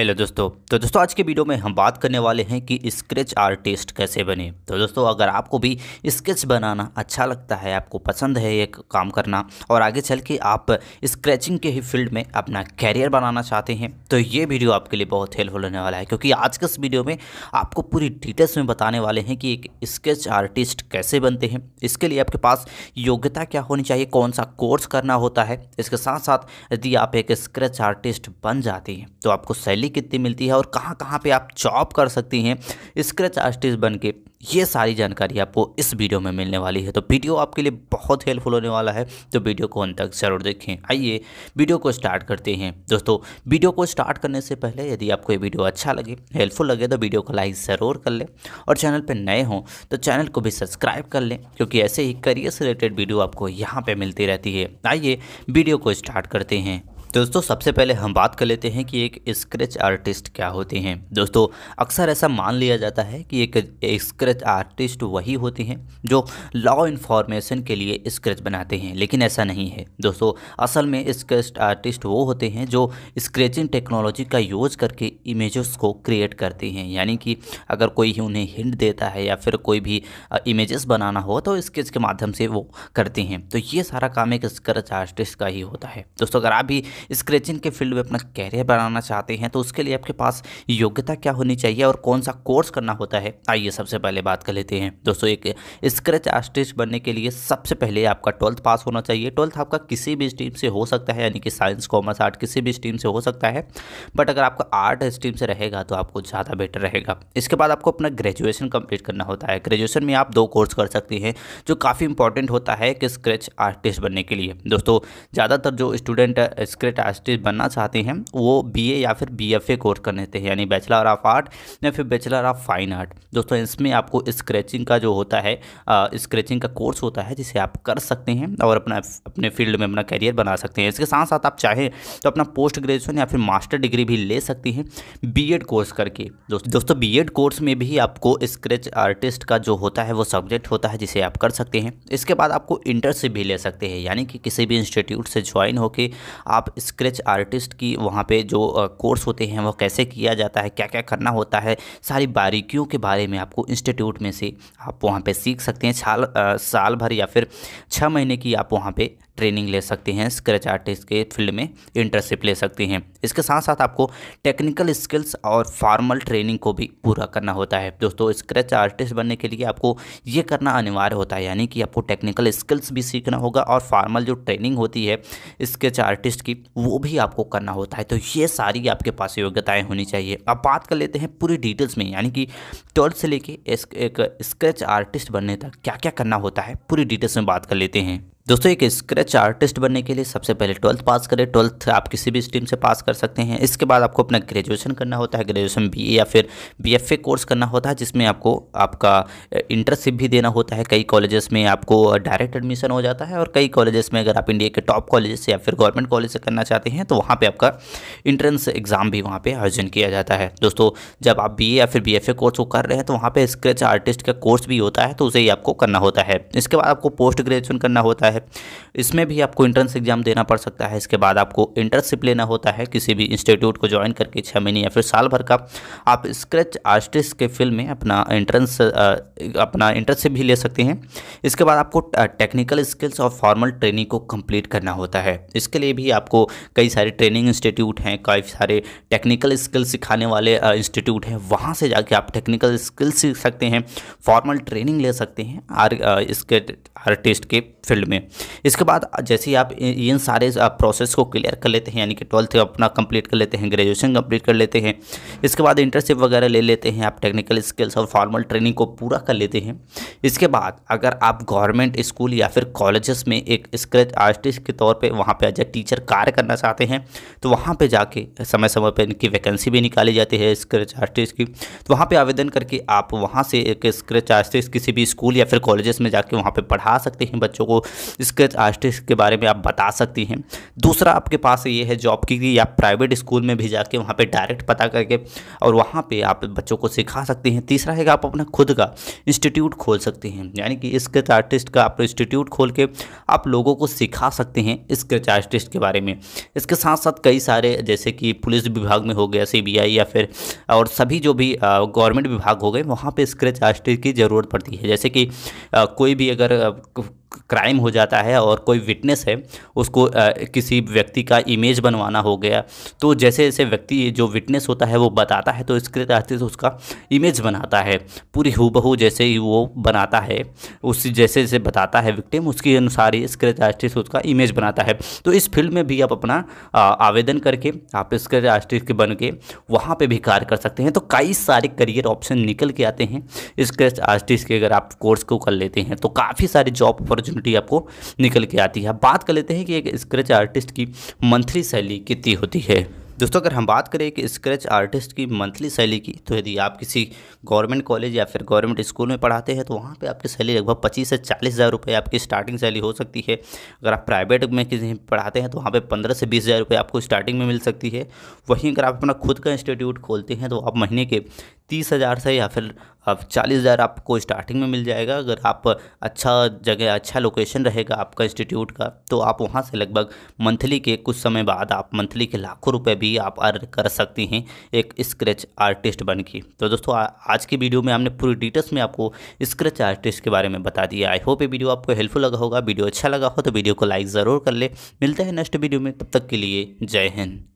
hello दोस्तों तो दोस्तों आज के वीडियो में हम बात करने वाले हैं कि स्केच आर्टिस्ट कैसे बने तो दोस्तों अगर आपको भी स्केच बनाना अच्छा लगता है आपको पसंद है ये काम करना और आगे चल के आप स्क्रैचिंग के ही फील्ड में अपना कैरियर बनाना चाहते हैं तो ये वीडियो आपके लिए बहुत हेल्पफुल होने वाला है क्योंकि आज के इस वीडियो में आपको पूरी डिटेल्स में बताने वाले हैं कि एक स्केच आर्टिस्ट कैसे बनते हैं इसके लिए आपके पास योग्यता क्या होनी चाहिए कौन सा कोर्स करना होता है इसके साथ साथ यदि आप एक स्क्रेच आर्टिस्ट बन जाते हैं तो आपको सैलरी कितनी मिलती है और कहाँ कहाँ पर आप जॉब कर सकती हैं स्क्रेच आर्टिस्ट बन के ये सारी जानकारी आपको इस वीडियो में मिलने वाली है तो वीडियो आपके लिए बहुत हेल्पफुल होने वाला है तो वीडियो को अंत तक ज़रूर देखें आइए वीडियो को स्टार्ट करते हैं दोस्तों वीडियो को स्टार्ट करने से पहले यदि आपको ये वीडियो अच्छा लगे हेल्पफुल लगे तो वीडियो को लाइक ज़रूर कर लें और चैनल पर नए हों तो चैनल को भी सब्सक्राइब कर लें क्योंकि ऐसे ही करियर से रिलेटेड वीडियो आपको यहाँ पर मिलती रहती है आइए वीडियो को स्टार्ट करते हैं दोस्तों सबसे पहले हम बात कर लेते हैं कि एक स्क्रैच आर्टिस्ट क्या होते हैं दोस्तों अक्सर ऐसा मान लिया जाता है कि एक स्क्रैच आर्टिस्ट वही होते हैं जो लॉ इन्फॉर्मेशन के लिए स्क्रैच बनाते हैं लेकिन ऐसा नहीं है दोस्तों असल में स्क्रैच आर्टिस्ट वो होते हैं जो स्क्रैचिंग टेक्नोलॉजी का यूज करके इमेजेस को क्रिएट करते हैं यानी कि अगर कोई ही उन्हें हिंट देता है या फिर कोई भी इमेजेस बनाना हो तो स्केच के माध्यम से वो करते हैं तो ये सारा काम एक स्क्रेच आर्टिस्ट का ही होता है दोस्तों अगर आप भी स्क्रेचिंग के फील्ड में अपना कैरियर बनाना चाहते हैं तो उसके लिए आपके पास योग्यता क्या होनी चाहिए और कौन सा कोर्स करना होता है आइए सबसे पहले बात कर लेते हैं दोस्तों एक स्क्रेच आर्टिस्ट बनने के लिए सबसे पहले आपका ट्वेल्थ पास होना चाहिए ट्वेल्थ आपका किसी भी स्ट्रीम से हो सकता है यानी कि साइंस कॉमर्स आर्ट किसी भी स्ट्रीम से हो सकता है बट अगर आपका आर्ट स्ट्रीम से रहेगा तो आपको ज़्यादा बेटर रहेगा इसके बाद आपको अपना ग्रेजुएशन कंप्लीट करना होता है ग्रेजुएशन में आप दो कोर्स कर सकते हैं जो काफ़ी इंपॉर्टेंट होता है कि स्क्रेच आर्टिस्ट बनने के लिए दोस्तों ज़्यादातर जो स्टूडेंट स्क्रेच पोर्ट्रेट आर्टिस्ट बनना चाहते हैं वो बी या फिर बीएफए कोर्स कर लेते हैं यानी बैचलर ऑफ आर्ट या फिर बैचलर ऑफ फाइन आर्ट दोस्तों इसमें आपको स्क्रैचिंग का जो होता है स्क्रैचिंग का कोर्स होता है जिसे आप कर सकते हैं और अपना अपने फील्ड में अपना कैरियर बना सकते हैं इसके साथ साथ आप चाहें तो अपना पोस्ट ग्रेजुएशन या फिर मास्टर डिग्री भी ले सकते हैं बी कोर्स करके दोस्तों बी कोर्स में भी आपको स्क्रैच आर्टिस्ट का जो होता है वो सब्जेक्ट होता है जिसे आप कर सकते हैं इसके बाद आपको इंटर्नशिप भी ले सकते हैं यानी कि किसी भी इंस्टीट्यूट से ज्वाइन होकर आप स्क्रेच आर्टिस्ट की वहाँ पे जो कोर्स होते हैं वो कैसे किया जाता है क्या क्या करना होता है सारी बारीकियों के बारे में आपको इंस्टीट्यूट में से आप वहाँ पे सीख सकते हैं साल साल भर या फिर छः महीने की आप वहाँ पे ट्रेनिंग ले सकते हैं स्क्रैच आर्टिस्ट के फील्ड में इंटर्नशिप ले सकते हैं इसके साथ साथ आपको टेक्निकल स्किल्स और फॉर्मल ट्रेनिंग को भी पूरा करना होता है दोस्तों स्क्रेच आर्टिस्ट बनने के लिए आपको ये करना अनिवार्य होता है यानी कि आपको टेक्निकल स्किल्स भी सीखना होगा और फॉर्मल जो ट्रेनिंग होती है स्केच आर्टिस्ट की वो भी आपको करना होता है तो ये सारी आपके पास योग्यताएं होनी चाहिए अब बात कर लेते हैं पूरी डिटेल्स में यानी कि ट्वेल्थ से लेके एक स्क्रेच आर्टिस्ट बनने तक क्या क्या करना होता है पूरी डिटेल्स में बात कर लेते हैं दोस्तों एक स्क्रैच आर्टिस्ट बनने के लिए सबसे पहले ट्वेल्थ पास करें ट्वेल्थ आप किसी भी स्ट्रीम से पास कर सकते हैं इसके बाद आपको अपना ग्रेजुएशन करना होता है ग्रेजुएशन बीए या फिर बीएफए कोर्स करना होता है जिसमें आपको आपका इंटर्नशिप भी देना होता है कई कॉलेजेस में आपको डायरेक्ट एडमिशन हो जाता है और कई कॉलेजेस में अगर आप इंडिया के टॉप कॉलेजेस या फिर गवर्नमेंट कॉलेज से करना चाहते हैं तो वहाँ पर आपका इंट्रेंस एग्ज़ाम भी वहाँ पर आयोजन किया जाता है दोस्तों जब आप बी या फिर बी कोर्स को कर रहे हैं तो वहाँ पर स्क्रैच आर्टिस्ट का कोर्स भी होता है तो उसे ही आपको करना होता है इसके बाद आपको पोस्ट ग्रेजुएशन करना होता है होता है इसमें भी आपको इंट्रेंस एग्जाम देना पड़ सकता है इसके बाद आपको इंटर्नशिप लेना होता है किसी भी इंस्टीट्यूट को ज्वाइन करके छः महीने या फिर साल भर का आप स्क्रैच आर्टिस्ट के फील्ड में अपना इंट्रेंस अपना इंटर्नशिप भी ले सकते हैं इसके बाद आपको टेक्निकल स्किल्स और फॉर्मल ट्रेनिंग को कंप्लीट करना होता है इसके लिए भी आपको कई सारे ट्रेनिंग इंस्टीट्यूट हैं कई सारे टेक्निकल स्किल्स सिखाने वाले इंस्टीट्यूट हैं वहाँ से जाके आप टेक्निकल स्किल्स सीख सकते हैं फॉर्मल ट्रेनिंग ले सकते हैं आर इसके आर्टिस्ट के फील्ड में में इसके बाद जैसे ही आप इन सारे प्रोसेस को क्लियर कर लेते हैं यानी कि ट्वेल्थ अपना कंप्लीट कर लेते हैं ग्रेजुएशन कंप्लीट कर लेते हैं इसके बाद इंटर्नशिप वगैरह ले लेते हैं आप टेक्निकल स्किल्स और फॉर्मल ट्रेनिंग को पूरा कर लेते हैं इसके बाद अगर आप गवर्नमेंट स्कूल या फिर कॉलेजेस में एक स्क्रेच आर्टिस्ट के तौर पर वहाँ पर एज ए टीचर कार्य करना चाहते हैं तो वहाँ पर जाके समय समय पर इनकी वैकेंसी भी निकाली जाती है स्क्रेच आर्टिस्ट की तो वहाँ पर आवेदन करके आप वहाँ से एक स्क्रेच आर्टिस्ट किसी भी स्कूल या फिर कॉलेजेस में जाके वहाँ पर पढ़ा सकते हैं बच्चों को इसके आर्टिस्ट के बारे में आप बता सकती हैं दूसरा आपके पास ये है जॉब की आप प्राइवेट स्कूल में भी जाके वहाँ पर डायरेक्ट पता करके और वहाँ पर आप बच्चों को सिखा सकती हैं तीसरा है कि आप अपना खुद का इंस्टीट्यूट खोल सकती हैं यानी कि स्केच आर्टिस्ट का आप इंस्टीट्यूट खोल के आप लोगों को सिखा सकते हैं स्केच आर्टिस्ट के बारे में इसके साथ साथ कई सारे जैसे कि पुलिस विभाग में हो गया सीबीआई या फिर और सभी जो भी गवर्नमेंट विभाग हो गए वहाँ पे स्क्रेच आर्टिस्ट की ज़रूरत पड़ती है जैसे कि कोई भी अगर क्राइम हो जाता है और कोई विटनेस है उसको आ, किसी व्यक्ति का इमेज बनवाना हो गया तो जैसे जैसे व्यक्ति जो विटनेस होता है वो बताता है तो इसके तहत से उसका इमेज बनाता है पूरी हूबहू जैसे ही वो बनाता है उस जैसे जैसे बताता है विक्टिम उसके अनुसार ही स्क्रैच से उसका इमेज बनाता है तो इस फील्ड में भी आप अपना आ, आवेदन करके आप इसके आर्टिस्ट के बन के वहाँ पर भी कार्य कर सकते हैं तो कई सारे करियर ऑप्शन निकल के आते हैं इसके आर्टिस्ट के अगर आप कोर्स को कर लेते हैं तो काफ़ी सारे जॉब अपॉर्चुनिटी अपॉर्चुनिटी आपको निकल के आती है बात कर लेते हैं कि एक स्क्रेच आर्टिस्ट की मंथली सैलरी कितनी होती है दोस्तों अगर हम बात करें कि स्क्रैच आर्टिस्ट की मंथली सैली की तो यदि आप किसी गवर्नमेंट कॉलेज या फिर गवर्नमेंट स्कूल में पढ़ाते हैं तो वहाँ पर आपकी सैली लगभग पच्चीस से चालीस हज़ार रुपये आपकी स्टार्टिंग सैली हो सकती है अगर आप प्राइवेट में किसी पढ़ाते हैं तो वहाँ पर पंद्रह से बीस हज़ार रुपये आपको स्टार्टिंग में मिल सकती है वहीं अगर आप अपना खुद का इंस्टीट्यूट खोलते हैं तो आप महीने के तीस हज़ार से या फिर अब चालीस हज़ार आपको स्टार्टिंग में मिल जाएगा अगर आप अच्छा जगह अच्छा लोकेशन रहेगा आपका इंस्टीट्यूट का तो आप वहाँ से लगभग मंथली के कुछ समय बाद आप मंथली के लाखों रुपए भी भी आप अर्न कर सकती हैं एक स्क्रैच आर्टिस्ट बन के तो दोस्तों आ, आज की वीडियो में हमने पूरी डिटेल्स में आपको स्क्रैच आर्टिस्ट के बारे में बता दिया आई होप ये वीडियो आपको हेल्पफुल लगा होगा वीडियो अच्छा लगा हो तो वीडियो को लाइक ज़रूर कर ले मिलते हैं नेक्स्ट वीडियो में तब तक के लिए जय हिंद